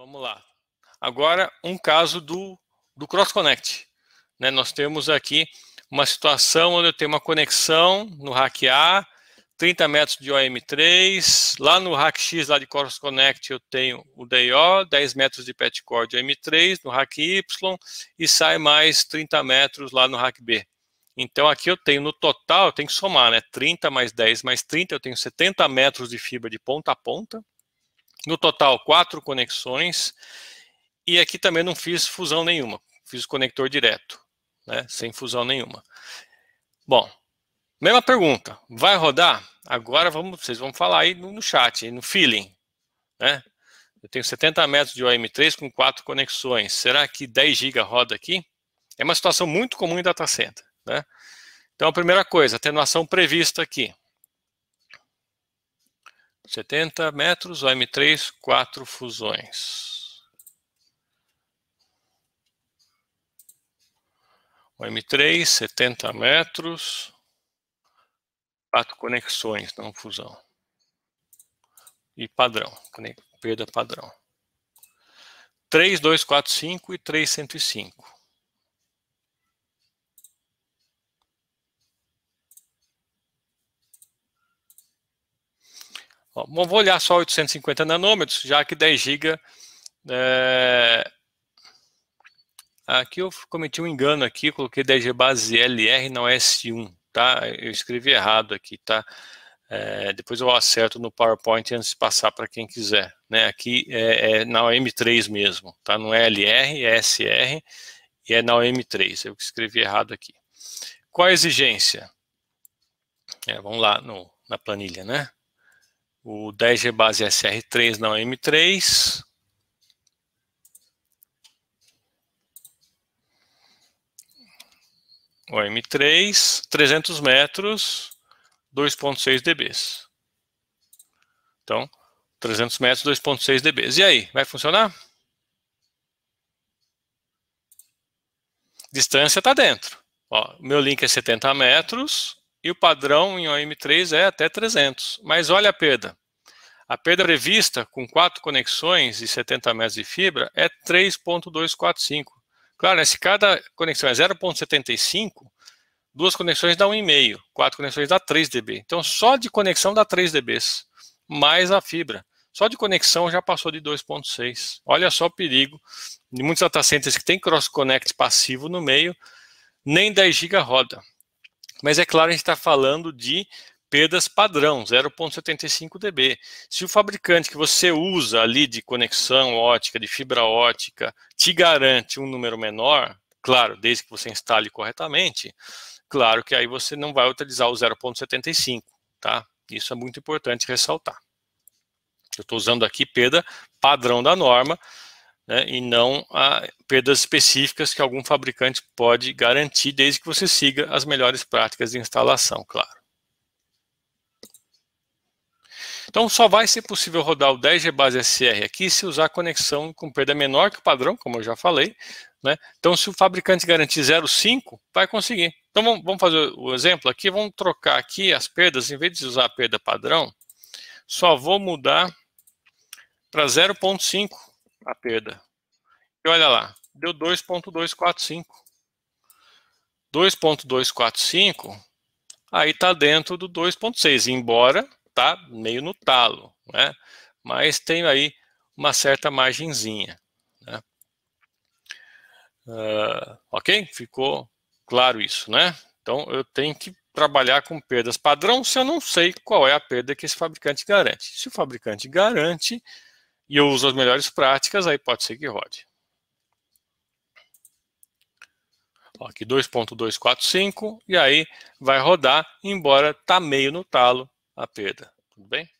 Vamos lá. Agora, um caso do, do Cross Connect. Né? Nós temos aqui uma situação onde eu tenho uma conexão no rack A, 30 metros de OM3, lá no rack X, lá de Cross Connect, eu tenho o DIO, 10 metros de petcore de OM3, no rack Y, e sai mais 30 metros lá no rack B. Então aqui eu tenho no total, eu tenho que somar, né? 30 mais 10 mais 30, eu tenho 70 metros de fibra de ponta a ponta, no total, quatro conexões. E aqui também não fiz fusão nenhuma. Fiz conector direto, né? sem fusão nenhuma. Bom, mesma pergunta. Vai rodar? Agora vamos, vocês vão falar aí no chat, no feeling. Né? Eu tenho 70 metros de OM3 com quatro conexões. Será que 10 GB roda aqui? É uma situação muito comum em data center. Né? Então, a primeira coisa, atenuação prevista aqui. 70 metros, OM3, quatro fusões. OM3, 70 metros, quatro conexões, não fusão. E padrão, perda padrão. 3, 2, 4, 5 e 3, 105. Bom, vou olhar só 850 nanômetros, já que 10 GB. É... Aqui eu cometi um engano aqui, coloquei 10 GB base LR, não é S1, tá? Eu escrevi errado aqui, tá? É, depois eu acerto no PowerPoint antes de passar para quem quiser. Né? Aqui é, é, na OM3 mesmo, tá? Não é LR, é SR e é na OM3. Eu escrevi errado aqui. Qual a exigência? É, vamos lá no, na planilha, né? o 10G base SR3 na M3. O M3, 300 metros, 2.6 dB. Então, 300 metros, 2.6 dB. E aí, vai funcionar? Distância está dentro. Ó, meu link é 70 metros, e o padrão em OM3 é até 300. Mas olha a perda. A perda prevista com quatro conexões e 70 metros de fibra é 3.245. Claro, né, se cada conexão é 0.75, duas conexões dá 1,5, quatro conexões dá 3 dB. Então, só de conexão dá 3 dBs, mais a fibra. Só de conexão já passou de 2.6. Olha só o perigo de muitos data centers que tem cross-connect passivo no meio, nem 10 GB roda. Mas é claro, a gente está falando de perdas padrão, 0,75 dB. Se o fabricante que você usa ali de conexão ótica, de fibra ótica, te garante um número menor, claro, desde que você instale corretamente, claro que aí você não vai utilizar o 0,75, tá? Isso é muito importante ressaltar. Eu estou usando aqui perda padrão da norma, né, e não a ah, perdas específicas que algum fabricante pode garantir, desde que você siga as melhores práticas de instalação, claro. Então só vai ser possível rodar o 10 base SR aqui se usar conexão com perda menor que o padrão, como eu já falei. Né? Então se o fabricante garantir 0,5, vai conseguir. Então vamos, vamos fazer o exemplo aqui, vamos trocar aqui as perdas, em vez de usar a perda padrão, só vou mudar para 0,5 a perda. E olha lá, deu 2,245. 2,245 aí está dentro do 2,6, embora tá meio no talo, né? mas tem aí uma certa margenzinha. Né? Uh, ok? Ficou claro isso, né? Então, eu tenho que trabalhar com perdas padrão se eu não sei qual é a perda que esse fabricante garante. Se o fabricante garante e eu uso as melhores práticas, aí pode ser que rode. Ó, aqui 2.245 e aí vai rodar, embora tá meio no talo, a perda, tudo bem?